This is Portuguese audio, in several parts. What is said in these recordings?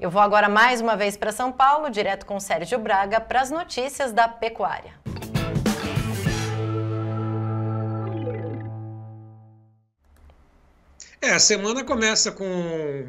Eu vou agora mais uma vez para São Paulo, direto com Sérgio Braga, para as notícias da pecuária. É, a semana começa com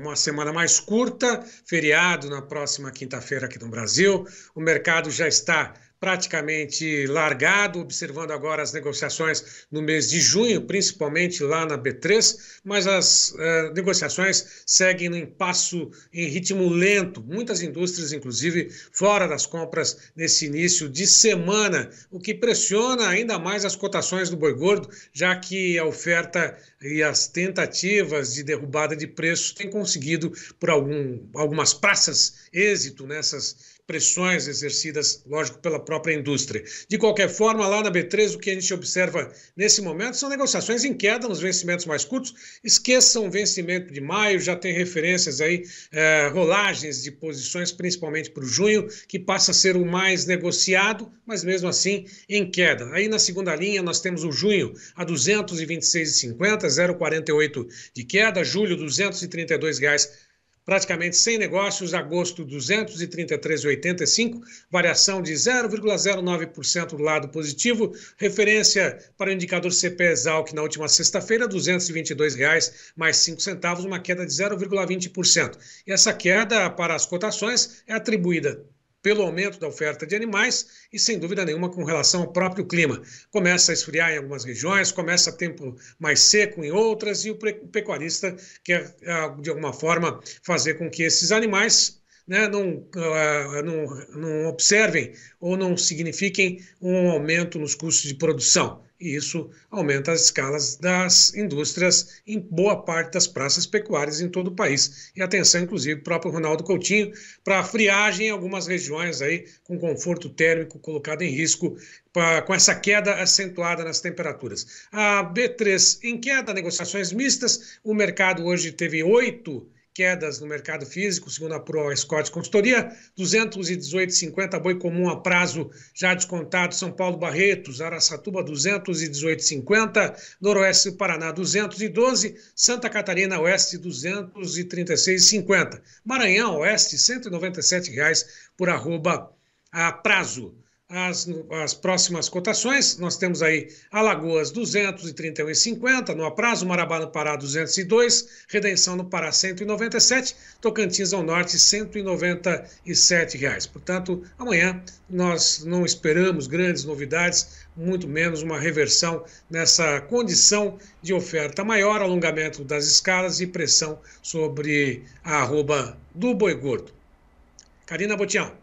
uma semana mais curta, feriado na próxima quinta-feira aqui no Brasil. O mercado já está praticamente largado, observando agora as negociações no mês de junho, principalmente lá na B3, mas as eh, negociações seguem em passo, em ritmo lento. Muitas indústrias, inclusive, fora das compras nesse início de semana, o que pressiona ainda mais as cotações do boi gordo, já que a oferta e as tentativas de derrubada de preços têm conseguido, por algum, algumas praças, êxito nessas pressões exercidas, lógico, pela própria indústria. De qualquer forma, lá na B3, o que a gente observa nesse momento são negociações em queda nos vencimentos mais curtos. Esqueçam o vencimento de maio, já tem referências aí, é, rolagens de posições, principalmente para o junho, que passa a ser o mais negociado, mas mesmo assim em queda. Aí na segunda linha nós temos o junho a 226,50, 0,48 de queda, julho R$ 232,00 praticamente sem negócios, agosto 233,85, variação de 0,09% do lado positivo, referência para o indicador CPE-Exalc na última sexta-feira, R$ 222,05, mais 5 centavos, uma queda de 0,20%. E essa queda para as cotações é atribuída pelo aumento da oferta de animais e, sem dúvida nenhuma, com relação ao próprio clima. Começa a esfriar em algumas regiões, começa a tempo mais seco em outras, e o pecuarista quer, ah, de alguma forma, fazer com que esses animais né, não, uh, não, não observem ou não signifiquem um aumento nos custos de produção. E isso aumenta as escalas das indústrias em boa parte das praças pecuárias em todo o país. E atenção, inclusive, próprio Ronaldo Coutinho, para a friagem em algumas regiões aí, com conforto térmico colocado em risco pra, com essa queda acentuada nas temperaturas. A B3 em queda, negociações mistas, o mercado hoje teve oito quedas no mercado físico, segundo a Pro Scott Consultoria, 218,50 boi comum a prazo já descontado, São Paulo Barretos, Araçatuba 218,50, Noroeste do Paraná 212, Santa Catarina Oeste 236,50, Maranhão Oeste R$ 197 reais por arroba a prazo as, as próximas cotações. Nós temos aí Alagoas 231,50, no Aprazo, Marabá no Pará 202, Redenção no Pará 197, Tocantins ao Norte 197 reais. Portanto, amanhã nós não esperamos grandes novidades, muito menos uma reversão nessa condição de oferta maior, alongamento das escalas e pressão sobre a arroba do boi gordo. Karina Botião.